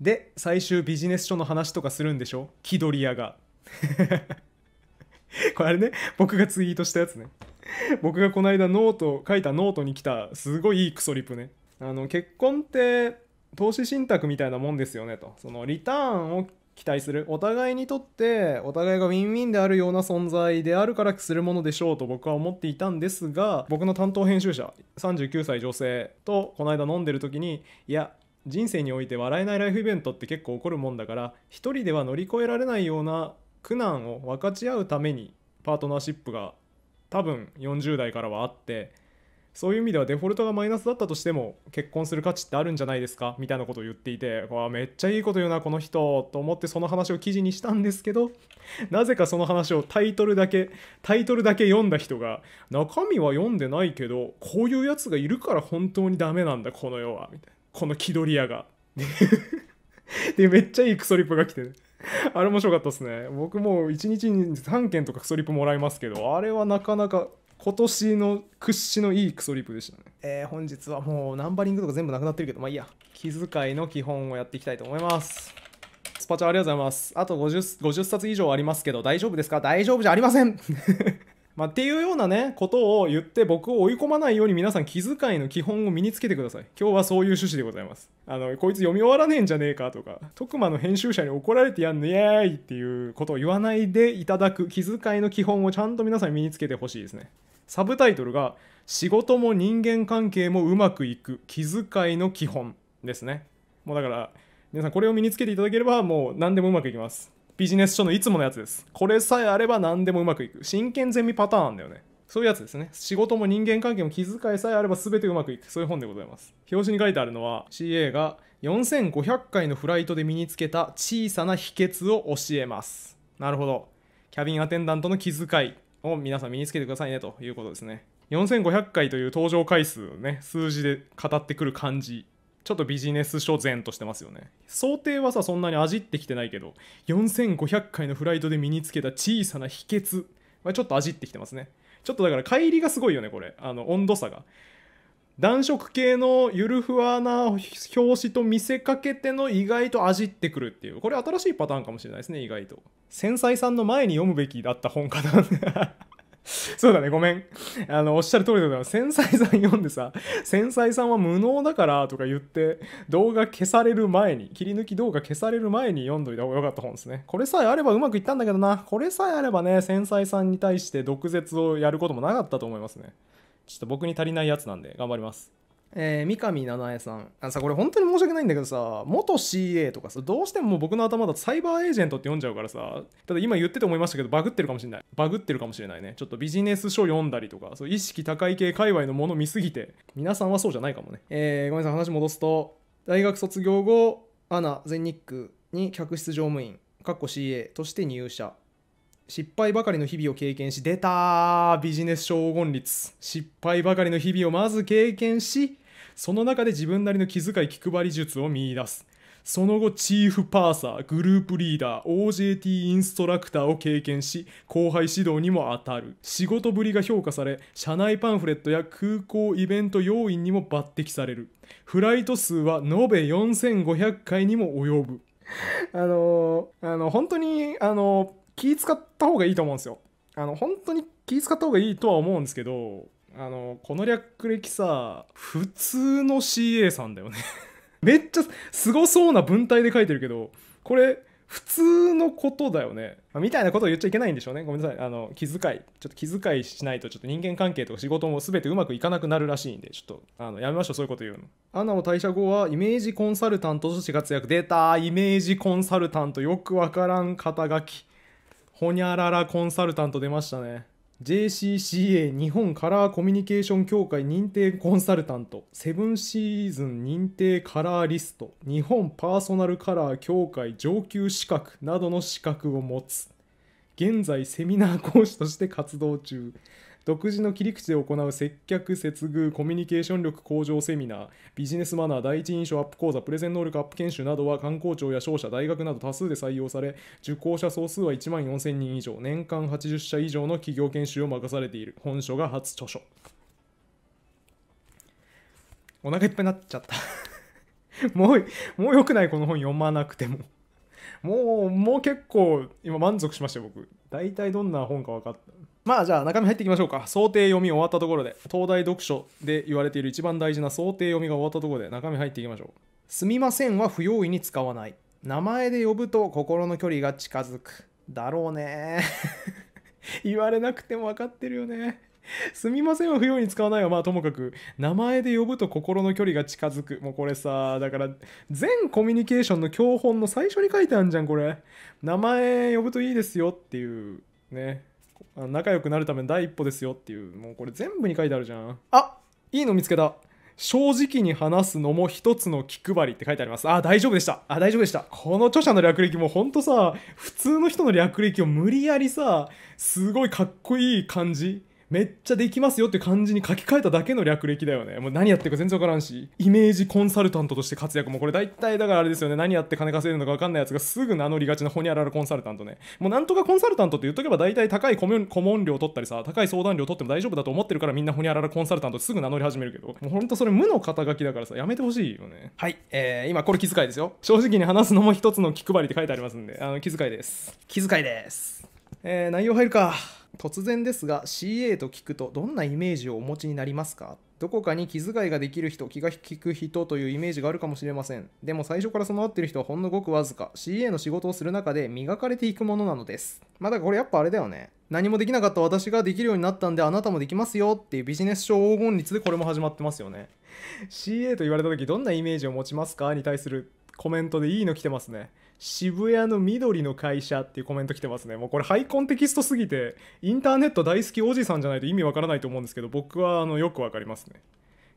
で最終ビジネス書の話とかするんでしょ気取り屋が これあれね僕がツイートしたやつね僕がこの間ノート書いたノートに来たすごいいいクソリプねあの結婚って投資信託みたいなもんですよねとそのリターンを期待するお互いにとってお互いがウィンウィンであるような存在であるからするものでしょうと僕は思っていたんですが僕の担当編集者39歳女性とこの間飲んでる時にいや人生において笑えないライフイベントって結構起こるもんだから一人では乗り越えられないような苦難を分かち合うためにパートナーシップが多分40代からはあってそういう意味ではデフォルトがマイナスだったとしても結婚する価値ってあるんじゃないですかみたいなことを言っていてわめっちゃいいこと言うなこの人と思ってその話を記事にしたんですけどなぜかその話をタイトルだけタイトルだけ読んだ人が中身は読んでないけどこういうやつがいるから本当にダメなんだこの世はみたいな。この気取り屋が。で、めっちゃいいクソリップが来て、ね、あれ面白かったですね。僕もう1日に3件とかクソリップもらいますけど、あれはなかなか今年の屈指のいいクソリップでしたね。えー、本日はもうナンバリングとか全部なくなってるけど、まあいいや。気遣いの基本をやっていきたいと思います。スパチャありがとうございます。あと 50, 50冊以上ありますけど、大丈夫ですか大丈夫じゃありませんまあ、っていうようなねことを言って僕を追い込まないように皆さん気遣いの基本を身につけてください今日はそういう趣旨でございますあのこいつ読み終わらねえんじゃねえかとか徳間の編集者に怒られてやんのイエーイっていうことを言わないでいただく気遣いの基本をちゃんと皆さん身につけてほしいですねサブタイトルが「仕事も人間関係もうまくいく気遣いの基本」ですねもうだから皆さんこれを身につけていただければもう何でもうまくいきますビジネス書のいつものやつです。これさえあれば何でもうまくいく。真剣ゼミパターンだよね。そういうやつですね。仕事も人間関係も気遣いさえあれば全てうまくいく。そういう本でございます。表紙に書いてあるのは CA が4500回のフライトで身につけた小さな秘訣を教えます。なるほど。キャビンアテンダントの気遣いを皆さん身につけてくださいねということですね。4500回という登場回数をね、数字で語ってくる感じちょっとビジネス書前としてますよね想定はさそんなに味ってきてないけど4500回のフライトで身につけた小さな秘訣はちょっと味ってきてますねちょっとだから乖離がすごいよねこれあの温度差が暖色系のゆるふわな表紙と見せかけての意外と味ってくるっていうこれ新しいパターンかもしれないですね意外と繊細さんの前に読むべきだった本かな そうだね、ごめん。あの、おっしゃる通りだよ。繊細さん読んでさ、繊細さんは無能だからとか言って、動画消される前に、切り抜き動画消される前に読んどいた方が良かった本ですね。これさえあればうまくいったんだけどな、これさえあればね、繊細さんに対して毒舌をやることもなかったと思いますね。ちょっと僕に足りないやつなんで、頑張ります。えー、三上七重さんあさこれ本当に申し訳ないんだけどさ元 CA とかさどうしても僕の頭だとサイバーエージェントって読んじゃうからさただ今言ってて思いましたけどバグってるかもしれないバグってるかもしれないねちょっとビジネス書読んだりとかそう意識高い系界隈のもの見すぎて皆さんはそうじゃないかもね、えー、ごめんなさい話戻すと大学卒業後アナ全日空に客室乗務員かっこ CA として入社失敗ばかりの日々を経験し出たビジネス消金率失敗ばかりの日々をまず経験しその中で自分なりの気遣い気配り術を見出すその後チーフパーサーグループリーダー OJT インストラクターを経験し後輩指導にも当たる仕事ぶりが評価され社内パンフレットや空港イベント要員にも抜擢されるフライト数は延べ4500回にも及ぶあのー、あの本当にあのー、気使った方がいいと思うんですよあの本当に気使った方がいいとは思うんですけどあのこの略歴さ普通の CA さんだよね めっちゃすごそうな文体で書いてるけどこれ普通のことだよね、まみたいなことを言っちゃいけないんでしょうねごめんなさいあの気遣いちょっと気遣いしないとちょっと人間関係とか仕事も全てうまくいかなくなるらしいんでちょっとあのやめましょうそういうこと言うのアナを退社後はイメージコンサルタントとして活躍出たイメージコンサルタントよくわからん肩書きほにゃららコンサルタント出ましたね JCCA 日本カラーコミュニケーション協会認定コンサルタントセブンシーズン認定カラーリスト日本パーソナルカラー協会上級資格などの資格を持つ現在セミナー講師として活動中独自の切り口で行う接客接遇コミュニケーション力向上セミナービジネスマナー第一印象アップ講座プレゼン能力アップ研修などは観光庁や商社大学など多数で採用され受講者総数は1万4000人以上年間80社以上の企業研修を任されている本書が初著書お腹いっぱいになっちゃった もうもうよくないこの本読まなくてももう、もう結構、今満足しましたよ、僕。大体どんな本か分かった。まあじゃあ中身入っていきましょうか。想定読み終わったところで、東大読書で言われている一番大事な想定読みが終わったところで中身入っていきましょう。すみませんは不用意に使わない。名前で呼ぶと心の距離が近づく。だろうね。言われなくても分かってるよね。すみませんは不要に使わないはまあともかく名前で呼ぶと心の距離が近づくもうこれさだから全コミュニケーションの教本の最初に書いてあるじゃんこれ名前呼ぶといいですよっていうね仲良くなるための第一歩ですよっていうもうこれ全部に書いてあるじゃんあいいの見つけた正直に話すのも一つの気配りって書いてあります。あ、大丈夫でした。あ、大丈夫でした。この著者の略歴もほんとさ、普通の人の略歴を無理やりさ、すごいかっこいい感じめっちゃできますよって感じに書き換えただけの略歴だよねもう何やってるか全然わからんしイメージコンサルタントとして活躍もこれ大体だからあれですよね何やって金稼いでるのか分かんないやつがすぐ名乗りがちなホニャララコンサルタントねもうなんとかコンサルタントって言っとけば大体高い顧問料取ったりさ高い相談料取っても大丈夫だと思ってるからみんなホニャララコンサルタントすぐ名乗り始めるけどもうほんとそれ無の肩書きだからさやめてほしいよねはい、えー、今これ気遣いですよ正直に話すのも一つの気配りって書いてありますんであの気遣いです気遣いですえー、内容入るか突然ですが CA と聞くとどんなイメージをお持ちになりますかどこかに気遣いができる人、気が利く人というイメージがあるかもしれません。でも最初から備わっている人はほんのごくわずか、CA の仕事をする中で磨かれていくものなのです。まだこれやっぱあれだよね。何もできなかった私ができるようになったんであなたもできますよっていうビジネス書黄金率でこれも始まってますよね。CA と言われた時どんなイメージを持ちますかに対するコメントでいいの来てますね。渋谷の緑の会社っていうコメント来てますね。もうこれハイコンテキストすぎて、インターネット大好きおじさんじゃないと意味わからないと思うんですけど、僕はあのよくわかりますね。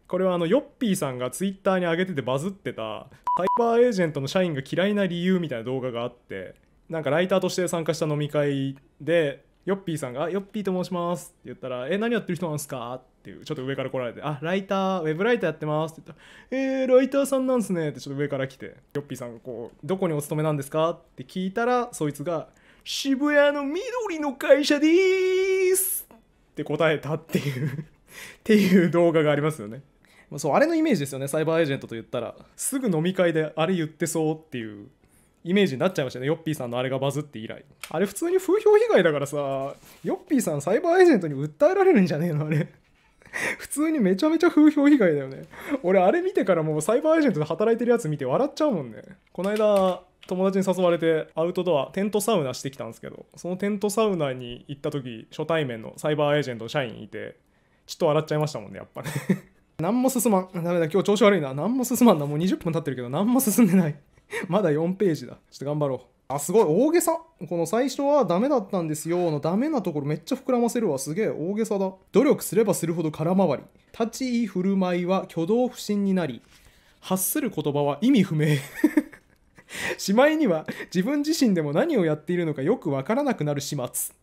これはあのヨッピーさんがツイッターに上げててバズってた、サイバーエージェントの社員が嫌いな理由みたいな動画があって、なんかライターとして参加した飲み会で、ヨッピーさんが、ヨッピーと申しますって言ったら、え、何やってる人なんですかってっていうちょっと上から来られて「あライターウェブライターやってます」って言ったら「えー、ライターさんなんすね」ってちょっと上から来てヨッピーさんがこう「どこにお勤めなんですか?」って聞いたらそいつが「渋谷の緑の会社でーす」って答えたっていう っていう動画がありますよね。そうあれのイメージですよねサイバーエージェントと言ったらすぐ飲み会であれ言ってそうっていうイメージになっちゃいましたねヨッピーさんのあれがバズって以来あれ普通に風評被害だからさヨッピーさんサイバーエージェントに訴えられるんじゃねえのあれ 普通にめちゃめちゃ風評被害だよね。俺、あれ見てからもうサイバーエージェントで働いてるやつ見て笑っちゃうもんね。この間、友達に誘われてアウトドアテントサウナしてきたんですけどそのテントサウナに行った時初対面のサイバーエージェントの社員いてちょっと笑っちゃいましたもんねやっぱね 何も進まんダメだ今日調子悪いな何も進まんなもう20分経ってるけど何も進んでないまだ4ページだちょっと頑張ろうあ、すごい。大げさ。この最初はダメだったんですよのダメなところめっちゃ膨らませるわ。すげえ。大げさだ。努力すればするほど空回り。立ち居振る舞いは挙動不審になり、発する言葉は意味不明。しまいには自分自身でも何をやっているのかよくわからなくなる始末。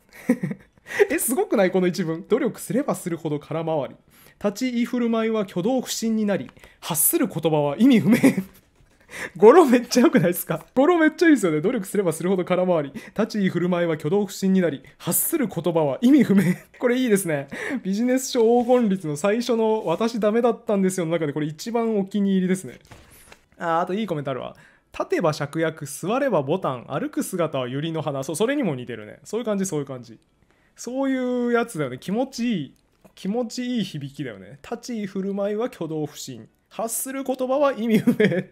え、すごくないこの一文。努力すればするほど空回り。立ち居振る舞いは挙動不審になり、発する言葉は意味不明。語呂めっちゃ良くないですか語呂めっちゃいいですよね。努力すればするほど空回り。立ち居振る舞いは挙動不審になり、発する言葉は意味不明。これいいですね。ビジネス書黄金率の最初の私ダメだったんですよの中でこれ一番お気に入りですね。あ、あといいコメントあるわ。立てば芍薬、座ればボタン、歩く姿は百合の花。そう、それにも似てるね。そういう感じ、そういう感じ。そういうやつだよね。気持ちいい。気持ちいい響きだよね。立ち居振る舞いは挙動不審。発する言葉は意味不明。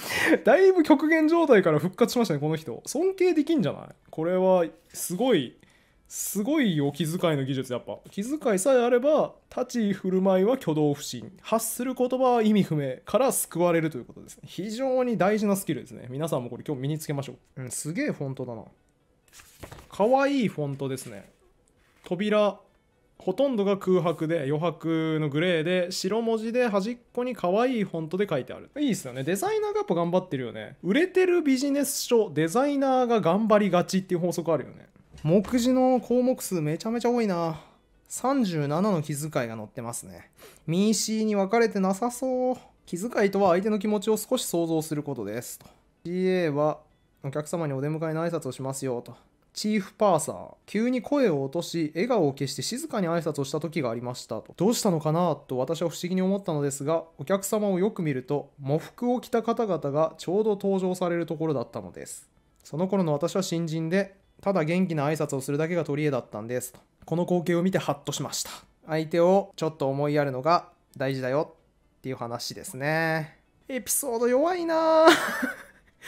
だいぶ極限状態から復活しましたね、この人。尊敬できんじゃないこれは、すごい、すごいよ、気遣いの技術、やっぱ。気遣いさえあれば、立ち振る舞いは挙動不審。発する言葉は意味不明から救われるということです、ね。非常に大事なスキルですね。皆さんもこれ今日身につけましょう。うん、すげえフォントだな。かわいいフォントですね。扉ほとんどが空白で余白のグレーで白文字で端っこに可愛いフォントで書いてあるいいっすよねデザイナーがやっぱ頑張ってるよね売れてるビジネス書デザイナーが頑張りがちっていう法則あるよね目次の項目数めちゃめちゃ多いな37の気遣いが載ってますねミーシーに分かれてなさそう気遣いとは相手の気持ちを少し想像することです g a はお客様にお出迎えの挨拶をしますよとチーフパーサー、急に声を落とし、笑顔を消して静かに挨拶をした時がありましたと。どうしたのかなと私は不思議に思ったのですが、お客様をよく見ると、喪服を着た方々がちょうど登場されるところだったのです。その頃の私は新人で、ただ元気な挨拶をするだけが取り柄だったんですと。この光景を見てハッとしました。相手をちょっと思いやるのが大事だよっていう話ですね。エピソード弱いなぁ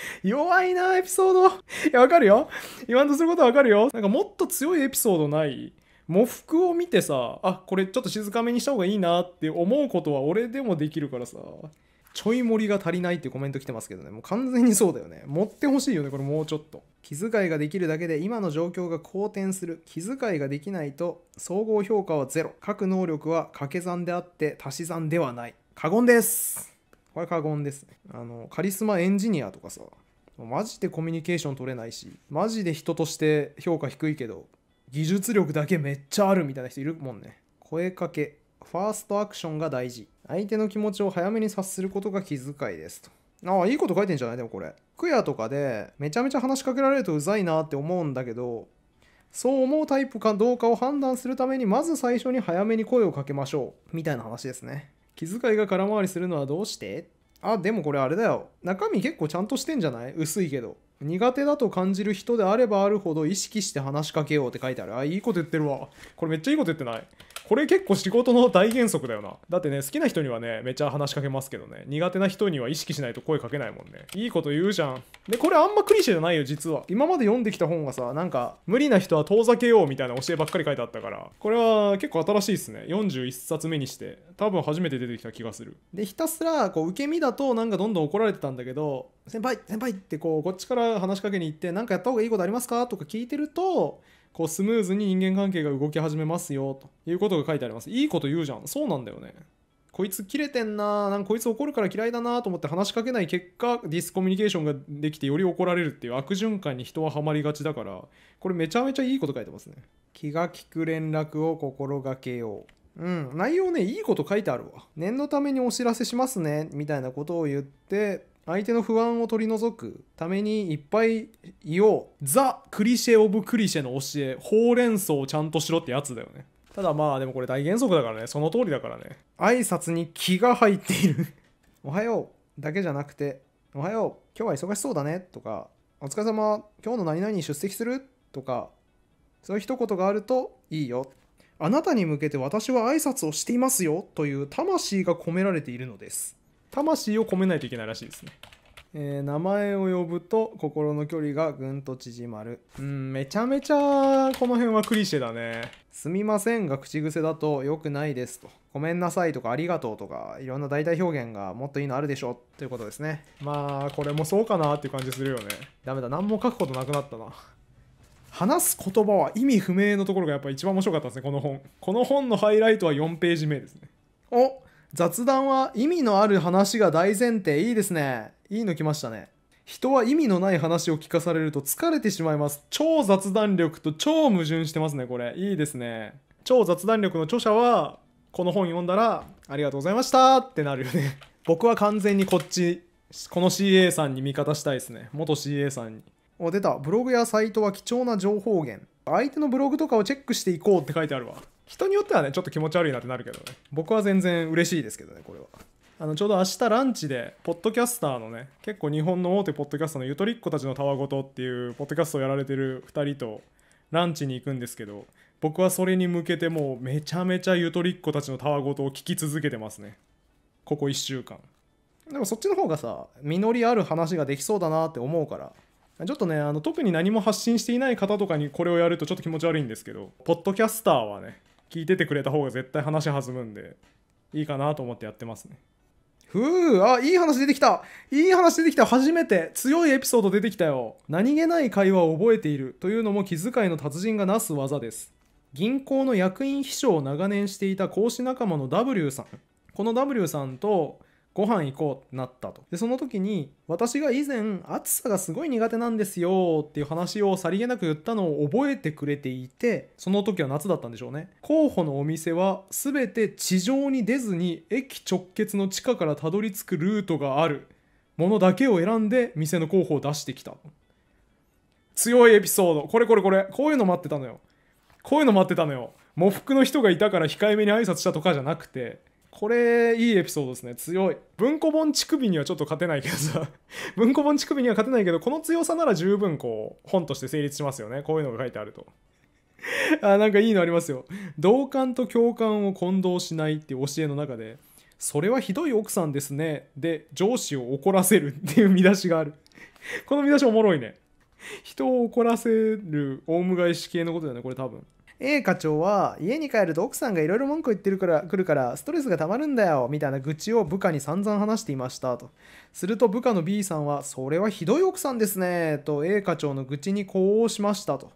弱いな、エピソード。いや、わかるよ。言わんとすることはわかるよ。なんかもっと強いエピソードない喪服を見てさ、あ、これちょっと静かめにした方がいいなって思うことは俺でもできるからさ。ちょい盛りが足りないってコメント来てますけどね。もう完全にそうだよね。持ってほしいよね、これもうちょっと。気遣いができるだけで今の状況が好転する。気遣いができないと総合評価はゼロ。各能力は掛け算であって足し算ではない。過言です。これ過言です。あの、カリスマエンジニアとかさ、マジでコミュニケーション取れないし、マジで人として評価低いけど、技術力だけめっちゃあるみたいな人いるもんね。声かけ、ファーストアクションが大事。相手の気持ちを早めに察することが気遣いですと。ああ、いいこと書いてんじゃないでもこれ。クヤとかで、めちゃめちゃ話しかけられるとうざいなって思うんだけど、そう思うタイプかどうかを判断するために、まず最初に早めに声をかけましょう。みたいな話ですね。気遣いが空回りするのはどうしてあ、でもこれあれだよ。中身結構ちゃんとしてんじゃない薄いけど。苦手だと感じる人であればあるほど意識して話しかけようって書いてある。あ、いいこと言ってるわ。これめっちゃいいこと言ってないこれ結構仕事の大原則だよな。だってね、好きな人にはね、めちゃ話しかけますけどね。苦手な人には意識しないと声かけないもんね。いいこと言うじゃん。で、これあんまクリシェじゃないよ、実は。今まで読んできた本がさ、なんか、無理な人は遠ざけようみたいな教えばっかり書いてあったから、これは結構新しいっすね。41冊目にして、多分初めて出てきた気がする。で、ひたすら、こう、受け身だとなんかどんどん怒られてたんだけど、先輩、先輩ってこう、こっちから話しかけに行って、なんかやった方がいいことありますかとか聞いてると、こうスムーズに人間関係が動き始めますよということが書いてありますいいこと言うじゃんそうなんだよねこいつ切れてんななんかこいつ怒るから嫌いだなと思って話しかけない結果ディスコミュニケーションができてより怒られるっていう悪循環に人はハマりがちだからこれめちゃめちゃいいこと書いてますね気が利く連絡を心がけよううん内容ねいいこと書いてあるわ念のためにお知らせしますねみたいなことを言って相手の不安を取り除くためにいっぱい言おうザ・クリシェ・オブ・クリシェの教えほうれん草をちゃんとしろってやつだよねただまあでもこれ大原則だからねその通りだからね挨拶に気が入っている おはようだけじゃなくておはよう今日は忙しそうだねとかお疲れ様今日の何々に出席するとかそういう一言があるといいよあなたに向けて私は挨拶をしていますよという魂が込められているのです魂を込めないといけないらしいですね。えー、名前を呼ぶと心の距離がぐんと縮まる。うん、めちゃめちゃこの辺はクリシェだね。すみませんが口癖だと良くないですと。ごめんなさいとかありがとうとかいろんな代替表現がもっといいのあるでしょということですね。まあこれもそうかなっていう感じするよね。ダメだ、何も書くことなくなったな。話す言葉は意味不明のところがやっぱ一番面白かったですね、この本。この本のハイライトは4ページ目ですね。お雑談は意味のある話が大前提いいですねいいの来ましたね人は意味のない話を聞かされると疲れてしまいます超雑談力と超矛盾してますねこれいいですね超雑談力の著者はこの本読んだらありがとうございましたってなるよね 僕は完全にこっちこの CA さんに味方したいですね元 CA さんにお出たブログやサイトは貴重な情報源相手のブログとかをチェックしていこうって書いてあるわ人によってはねちょっと気持ち悪いなってなるけどね僕は全然嬉しいですけどねこれはあのちょうど明日ランチでポッドキャスターのね結構日本の大手ポッドキャストのゆとりっ子たちのたわごとっていうポッドキャストをやられてる2人とランチに行くんですけど僕はそれに向けてもうめちゃめちゃゆとりっ子たちのたわごとを聞き続けてますねここ1週間でもそっちの方がさ実りある話ができそうだなって思うからちょっとねあの特に何も発信していない方とかにこれをやるとちょっと気持ち悪いんですけどポッドキャスターはね聞いててくれた方が絶対話弾むんでいいかなと思ってやってますねふうあいい話出てきたいい話出てきた初めて強いエピソード出てきたよ何気ない会話を覚えているというのも気遣いの達人がなす技です銀行の役員秘書を長年していた講師仲間の W さんこの W さんとご飯行こうってなったと。で、その時に、私が以前、暑さがすごい苦手なんですよっていう話をさりげなく言ったのを覚えてくれていて、その時は夏だったんでしょうね。候補のお店は、全て地上に出ずに、駅直結の地下からたどり着くルートがあるものだけを選んで、店の候補を出してきた。強いエピソード。これこれこれ。こういうの待ってたのよ。こういうの待ってたのよ。喪服の人がいたから控えめに挨拶したとかじゃなくて、これいいエピソードですね強い文庫本乳首にはちょっと勝てないけどさ 文庫本乳首には勝てないけどこの強さなら十分こう本として成立しますよねこういうのが書いてあると あなんかいいのありますよ同感と共感を混同しないっていう教えの中でそれはひどい奥さんですねで上司を怒らせるっていう見出しがあるこの見出しおもろいね人を怒らせるオウム返し系のことだよねこれ多分 A 課長は家に帰ると奥さんがいろいろ文句言ってるから来るからストレスがたまるんだよみたいな愚痴を部下に散々話していましたとすると部下の B さんはそれはひどい奥さんですねと A 課長の愚痴に呼応しましたと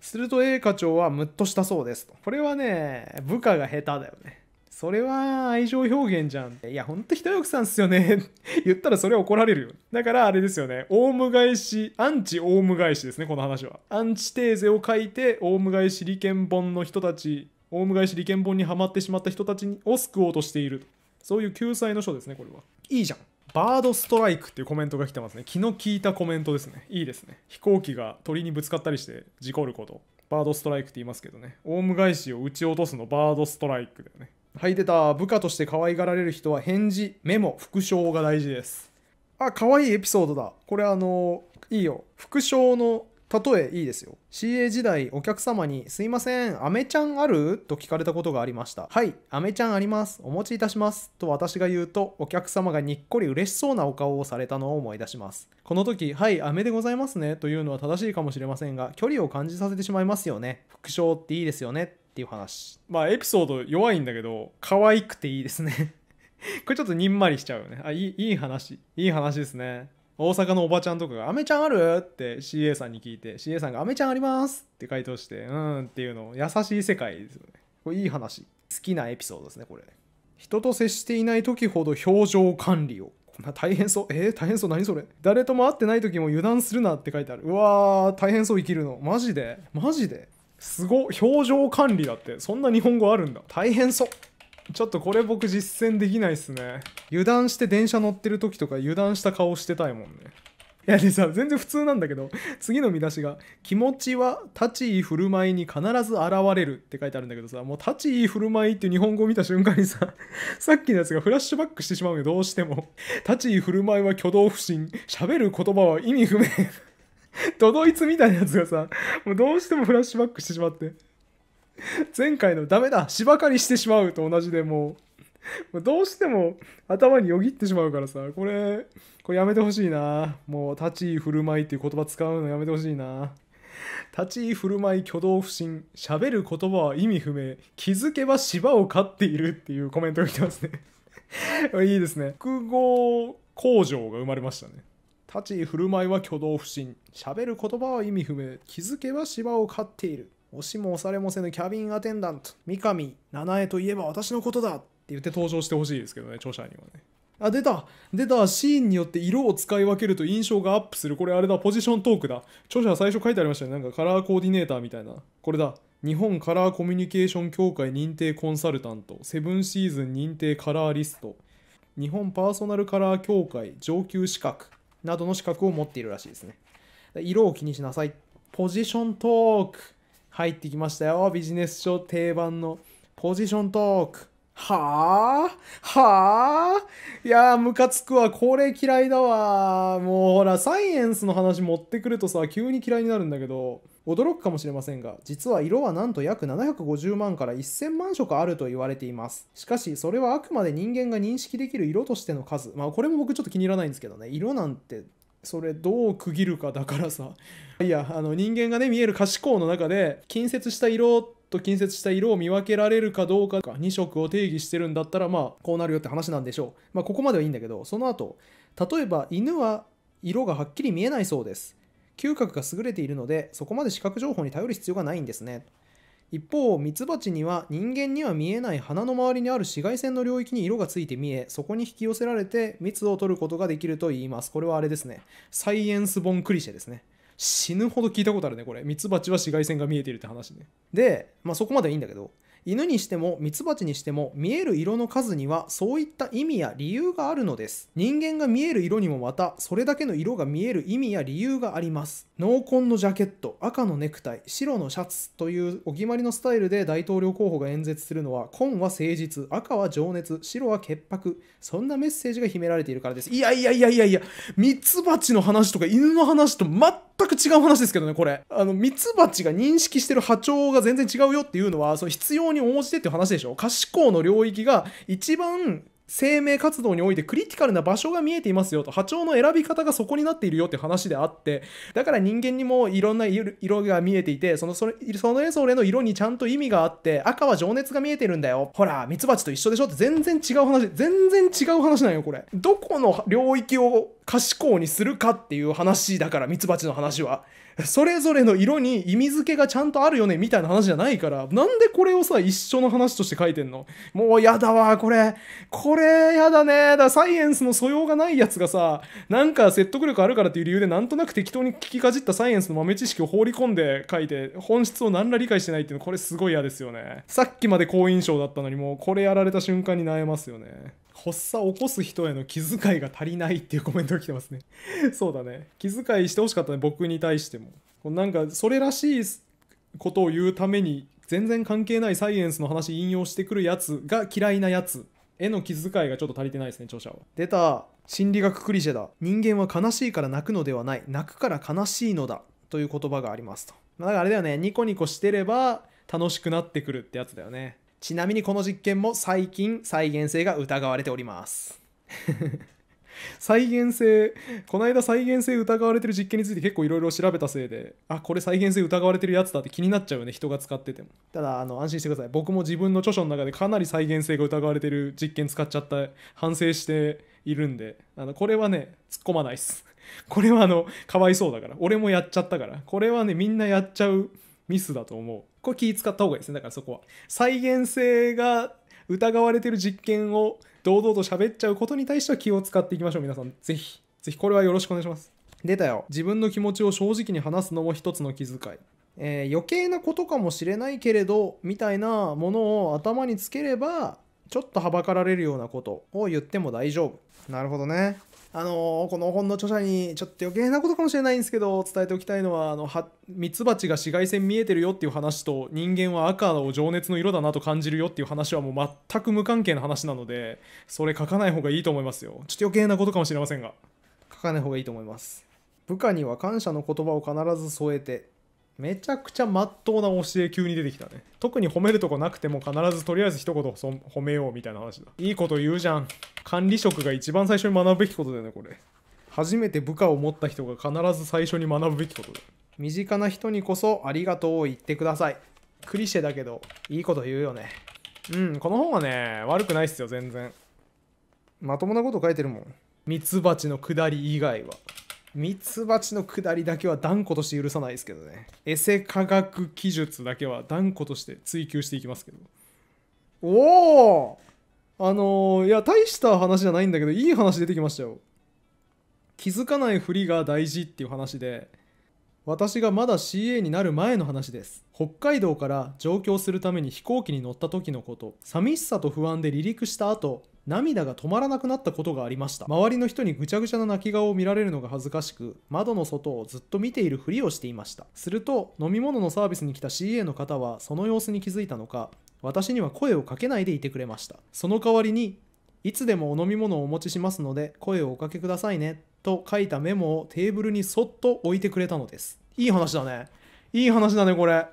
すると A 課長はムッとしたそうですとこれはね部下が下手だよねそれは愛情表現じゃん。いや、ほんとひよくさんっすよね。言ったらそれは怒られるよ。だからあれですよね。オウム返し、アンチオウム返しですね、この話は。アンチテーゼを書いて、オウム返し利権本の人たち、オウム返し利権本にはまってしまった人たちを救おうとしている。そういう救済の書ですね、これは。いいじゃん。バードストライクっていうコメントが来てますね。気の利いたコメントですね。いいですね。飛行機が鳥にぶつかったりして事故ること。バードストライクって言いますけどね。オウム返しを撃ち落とすのバードストライクだよね。はい、出た。部下として可愛がられる人は返事、メモ、副賞が大事です。あ、可愛いエピソードだ。これあの、いいよ。副賞の例えいいですよ CA 時代お客様に「すいませんアメちゃんある?」と聞かれたことがありました「はいアメちゃんありますお持ちいたします」と私が言うとお客様がにっこり嬉しそうなお顔をされたのを思い出しますこの時「はいアメでございますね」というのは正しいかもしれませんが距離を感じさせてしまいますよね副賞っていいですよねっていう話まあエピソード弱いんだけど可愛くていいですね これちょっとにんまりしちゃうよねあいいいい話いい話ですね大阪のおばちゃんとかが「アメちゃんある?」って CA さんに聞いて CA さんが「アメちゃんあります」って回答して「うん」っていうの優しい世界ですよねこれいい話好きなエピソードですねこれ人と接していない時ほど表情管理をこんな大変そう。えー、大変そう。何それ誰とも会ってない時も油断するなって書いてある。うわー、大変そう、生きるの。マジでマジですご。表情管理だって。そんな日本語あるんだ。大変そう。ちょっとこれ僕実践できないっすね。油断して電車乗ってる時とか油断した顔してたいもんね。いやでさ、全然普通なんだけど、次の見出しが、気持ちは立ち居振る舞いに必ず現れるって書いてあるんだけどさ、もう立ち居振る舞いって日本語を見た瞬間にさ、さっきのやつがフラッシュバックしてしまうよ、どうしても。立ち居振る舞いは挙動不審、喋る言葉は意味不明。都ドイツみたいなやつがさ、もうどうしてもフラッシュバックしてしまって。前回のダメだ芝刈りしてしまうと同じでもうどうしても頭によぎってしまうからさこれこれやめてほしいなもう立ち居振る舞いっていう言葉使うのやめてほしいな立ち居振る舞い挙動不審喋る言葉は意味不明気づけば芝を飼っているっていうコメントが来てますね いいですね複合工場が生まれましたね立ち居振る舞いは挙動不審喋る言葉は意味不明気づけば芝を飼っている押しも押されもせぬキャビンアテンダント三上七重といえば私のことだって言って登場してほしいですけどね著者にはねあ出た出たシーンによって色を使い分けると印象がアップするこれあれだポジショントークだ著者は最初書いてありましたねなんかカラーコーディネーターみたいなこれだ日本カラーコミュニケーション協会認定コンサルタントセブンシーズン認定カラーリスト日本パーソナルカラー協会上級資格などの資格を持っているらしいですね色を気にしなさいポジショントーク入ってきましたよ。ビジネス書定番のポジショントーク。はあはあいやー、ムカつくわ。これ嫌いだわ。もうほら、サイエンスの話持ってくるとさ、急に嫌いになるんだけど、驚くかもしれませんが、実は色はなんと約750万から1000万色あると言われています。しかし、それはあくまで人間が認識できる色としての数。まあ、これも僕ちょっと気に入らないんですけどね。色なんてそれどう区切るかだからさ いやあの人間がね見える可視光の中で近接した色と近接した色を見分けられるかどうかか2色を定義してるんだったらまあこうなるよって話なんでしょうまあここまではいいんだけどその後例えば犬は色がはっきり見えないそうです嗅覚が優れているのでそこまで視覚情報に頼る必要がないんですね一方ミツバチには人間には見えない鼻の周りにある紫外線の領域に色がついて見えそこに引き寄せられて蜜を取ることができると言いますこれはあれですねサイエンス本クリシェですね死ぬほど聞いたことあるねこれミツバチは紫外線が見えているって話ねで、まあ、そこまではいいんだけど犬にしてもミツバチにしても見える色の数にはそういった意味や理由があるのです人間が見える色にもまたそれだけの色が見える意味や理由があります濃紺のジャケット赤のネクタイ白のシャツというお決まりのスタイルで大統領候補が演説するのは紺は誠実赤は情熱白は潔白そんなメッセージが秘められているからですいやいやいやいやいやミツバチの話とか犬の話と全く違う話ですけどねこれあのミツバチが認識してる波長が全然違うよっていうのはその必要にに応じてっていう話でしょ可視光の領域が一番生命活動においてクリティカルな場所が見えていますよと波長の選び方がそこになっているよって話であってだから人間にもいろんな色が見えていてそのそれそれぞれの色にちゃんと意味があって赤は情熱が見えてるんだよほらミツバチと一緒でしょって全然違う話全然違う話なんよこれどこの領域を賢いにするかっていう話だからミツバチの話はそれぞれの色に意味付けがちゃんとあるよねみたいな話じゃないからなんでこれをさ一緒の話として書いてんのもうやだわこれこれやだねだサイエンスの素養がないやつがさなんか説得力あるからっていう理由でなんとなく適当に聞きかじったサイエンスの豆知識を放り込んで書いて本質を何ら理解してないっていうのこれすごい嫌ですよねさっきまで好印象だったのにもうこれやられた瞬間に悩ますよね発作を起こす人への気遣いが足りないっていうコメントが来てますね そうだね。気遣いしてほしかったね、僕に対しても。なんか、それらしいことを言うために、全然関係ないサイエンスの話引用してくるやつが嫌いなやつへの気遣いがちょっと足りてないですね、著者は。出た。心理学クリシェだ。人間は悲しいから泣くのではない。泣くから悲しいのだ。という言葉がありますと。まだからあれだよね。ニコニコしてれば楽しくなってくるってやつだよね。ちなみにこの実験も最近再現性が疑われております 再現性この間再現性疑われてる実験について結構いろいろ調べたせいであこれ再現性疑われてるやつだって気になっちゃうよね人が使っててもただあの安心してください僕も自分の著書の中でかなり再現性が疑われてる実験使っちゃった反省しているんであのこれはね突っ込まないっす これはあのかわいそうだから俺もやっちゃったからこれはねみんなやっちゃうミスだと思うこれ気使った方がいいですねだからそこは再現性が疑われてる実験を堂々と喋っちゃうことに対しては気を使っていきましょう皆さんぜひぜひこれはよろしくお願いします出たよ自分の気持ちを正直に話すのも一つの気遣いえー、余計なことかもしれないけれどみたいなものを頭につければちょっとはばかられるようなことを言っても大丈夫なるほどねあのー、この本の著者にちょっと余計なことかもしれないんですけど伝えておきたいのはあのはミツバチが紫外線見えてるよっていう話と人間は赤を情熱の色だなと感じるよっていう話はもう全く無関係な話なのでそれ書かない方がいいと思いますよちょっと余計なことかもしれませんが書かない方がいいと思います部下には感謝の言葉を必ず添えてめちゃくちゃまっとうな教え急に出てきたね。特に褒めるとこなくても必ずとりあえず一言褒めようみたいな話だ。いいこと言うじゃん。管理職が一番最初に学ぶべきことだよね、これ。初めて部下を持った人が必ず最初に学ぶべきことだ。身近な人にこそありがとうを言ってください。クリシェだけど、いいこと言うよね。うん、この本はね、悪くないっすよ、全然。まともなこと書いてるもん。ミツバチのくだり以外は。ミツバチの下りだけは断固として許さないですけどね。エセ科学技術だけは断固として追求していきますけど。おおあのー、いや、大した話じゃないんだけど、いい話出てきましたよ。気づかないふりが大事っていう話で、私がまだ CA になる前の話です北海道から上京するために飛行機に乗った時のこと寂しさと不安で離陸した後涙が止まらなくなったことがありました周りの人にぐちゃぐちゃな泣き顔を見られるのが恥ずかしく窓の外をずっと見ているふりをしていましたすると飲み物のサービスに来た CA の方はその様子に気づいたのか私には声をかけないでいてくれましたその代わりにいつでもお飲み物をお持ちしますので声をおかけくださいねと書いたメモをテーブルにそっと置いてくれたのですいい話だねいい話だねこれ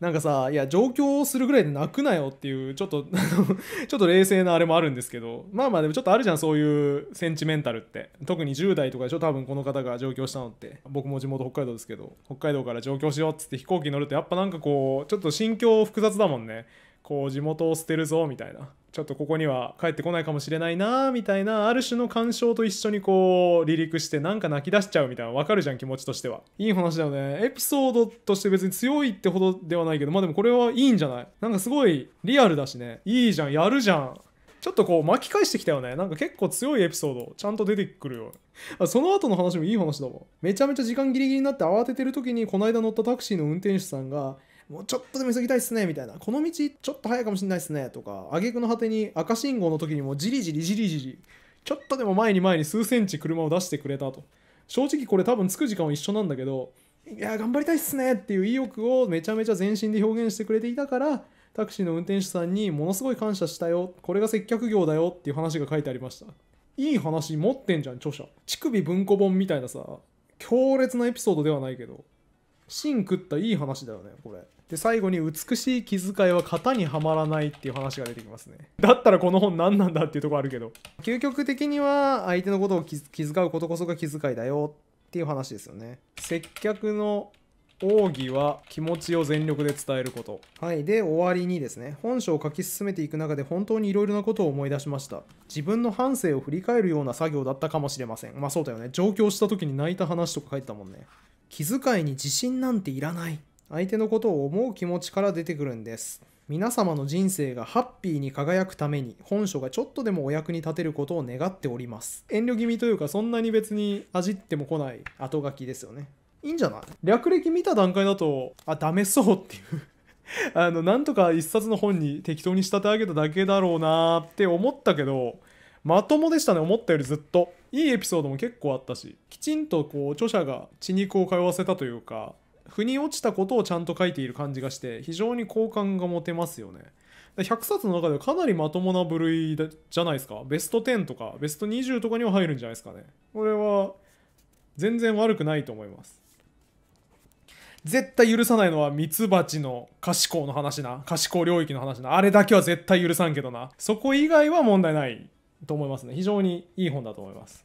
なんかさいや上京するぐらいで泣くなよっていうちょっと ちょっと冷静なあれもあるんですけどまあまあでもちょっとあるじゃんそういうセンチメンタルって特に10代とかでしょ多分この方が上京したのって僕も地元北海道ですけど北海道から上京しようっつって飛行機乗るとやっぱなんかこうちょっと心境複雑だもんねこう地元を捨てるぞみたいなちょっとここには帰ってこないかもしれないなみたいなある種の感傷と一緒にこう離陸してなんか泣き出しちゃうみたいなわかるじゃん気持ちとしてはいい話だよねエピソードとして別に強いってほどではないけどまあでもこれはいいんじゃないなんかすごいリアルだしねいいじゃんやるじゃんちょっとこう巻き返してきたよねなんか結構強いエピソードちゃんと出てくるよあその後の話もいい話だもんめちゃめちゃ時間ギリギリになって慌ててる時にこの間乗ったタクシーの運転手さんがもうちょっとでも急ぎたいっすねみたいなこの道ちょっと早いかもしれないっすねとか挙句の果てに赤信号の時にもじりじりじりじりちょっとでも前に前に数センチ車を出してくれたと正直これ多分着く時間は一緒なんだけどいや頑張りたいっすねっていう意欲をめちゃめちゃ全身で表現してくれていたからタクシーの運転手さんにものすごい感謝したよこれが接客業だよっていう話が書いてありましたいい話持ってんじゃん著者乳首文庫本みたいなさ強烈なエピソードではないけど芯食ったいい話だよねこれで、最後に美しい気遣いは型にはまらないっていう話が出てきますね。だったらこの本何なんだっていうとこあるけど。究極的には相手のことを気遣うことこそが気遣いだよっていう話ですよね。接客の奥義は気持ちを全力で伝えること。はい。で、終わりにですね、本書を書き進めていく中で本当にいろいろなことを思い出しました。自分の半生を振り返るような作業だったかもしれません。まあそうだよね。上京した時に泣いた話とか書いてたもんね。気遣いに自信なんていらない。相手のことを思う気持ちから出てくるんです皆様の人生がハッピーに輝くために本書がちょっとでもお役に立てることを願っております遠慮気味というかそんなに別に味っても来ない後書きですよねいいんじゃない略歴見た段階だとあダメそうっていう あのなんとか一冊の本に適当に仕立て上げただけだろうなって思ったけどまともでしたね思ったよりずっといいエピソードも結構あったしきちんとこう著者が血肉を通わせたというか腑に落ちたことをちゃんと書いている感じがして非常に好感が持てますよね100冊の中ではかなりまともな部類じゃないですかベスト10とかベスト20とかには入るんじゃないですかねこれは全然悪くないと思います絶対許さないのはミツバチの可視光の話な可視光領域の話なあれだけは絶対許さんけどなそこ以外は問題ないと思いますね非常にいい本だと思います